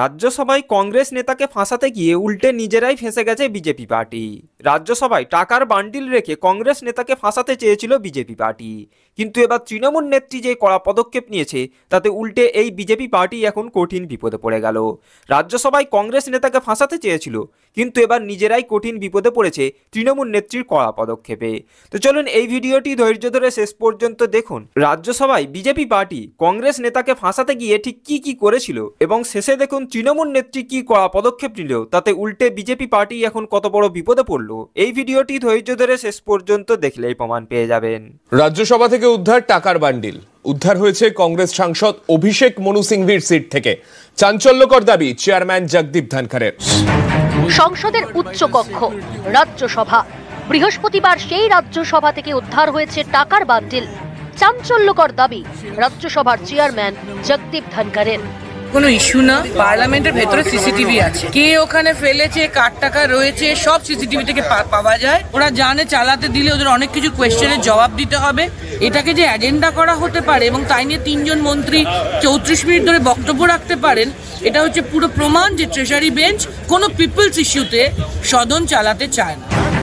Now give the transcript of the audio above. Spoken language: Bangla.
রাজ্যসভায় কংগ্রেস নেতাকে ফাঁসাতে গিয়ে উল্টে নিজেরাই ফেঁসে গেছে বিজেপি পার্টি রাজ্যসভায় টাকার বান্ডিল রেখে কংগ্রেস নেতাকে ফাঁসাতে চেয়েছিল বিজেপি পার্টি কিন্তু এবার তৃণমূল নেত্রী যে কড়া পদক্ষেপ নিয়েছে তাতে উল্টে এই বিজেপি পার্টি এখন কঠিন বিপদে পড়ে গেল রাজ্যসভায় কংগ্রেস নেতাকে ফাঁসাতে চেয়েছিল কিন্তু এবার নিজেরাই কঠিন বিপদে পড়েছে তৃণমূল নেত্রীর কড়া পদক্ষেপে তো চলুন এই ভিডিওটি ধৈর্য ধরে শেষ পর্যন্ত দেখুন রাজ্যসভায় বিজেপি পার্টি কংগ্রেস নেতাকে ফাঁসাতে গিয়ে ঠিক কি কি করেছিল এবং শেষে দেখুন এখন তৃণমূল নেত্রী কি করা পদক্ষেপ নিল তাতে উল্টে বিজেপি পার্টি এখন কত বড় বিপদে পড়ল এই ভিডিওটি ধৈর্য ধরে শেষ পর্যন্ত দেখলেই প্রমাণ পেয়ে যাবেন রাজ্যসভা থেকে উদ্ধার টাকার বান্ডিল উদ্ধার হয়েছে কংগ্রেস সাংসদ অভিষেক মনু সিংভির সিট থেকে চাঞ্চল্যকর দাবি চেয়ারম্যান জগদীপ ধনখড়ের সংসদের উচ্চ কক্ষ রাজ্যসভা বৃহস্পতিবার সেই রাজ্যসভা থেকে উদ্ধার হয়েছে টাকার বান্ডিল চাঞ্চল্যকর দাবি রাজ্যসভার চেয়ারম্যান জগদীপ ধনখড়ের কোনো ইস্যু না পার্লামেন্টের ভেতরে সিসিটিভি আছে কে ওখানে ফেলেছে কার টাকা রয়েছে সব সিসিটিভি থেকে পাওয়া যায় ওরা জানে চালাতে দিলে ওদের অনেক কিছু কোয়েশ্চেনের জবাব দিতে হবে এটাকে যে অ্যাজেন্ডা করা হতে পারে এবং তাই নিয়ে তিনজন মন্ত্রী চৌত্রিশ মিনিট ধরে বক্তব্য রাখতে পারেন এটা হচ্ছে পুরো প্রমাণ যে ট্রেজারি বেঞ্চ কোনো পিপলস ইস্যুতে সদন চালাতে চায় না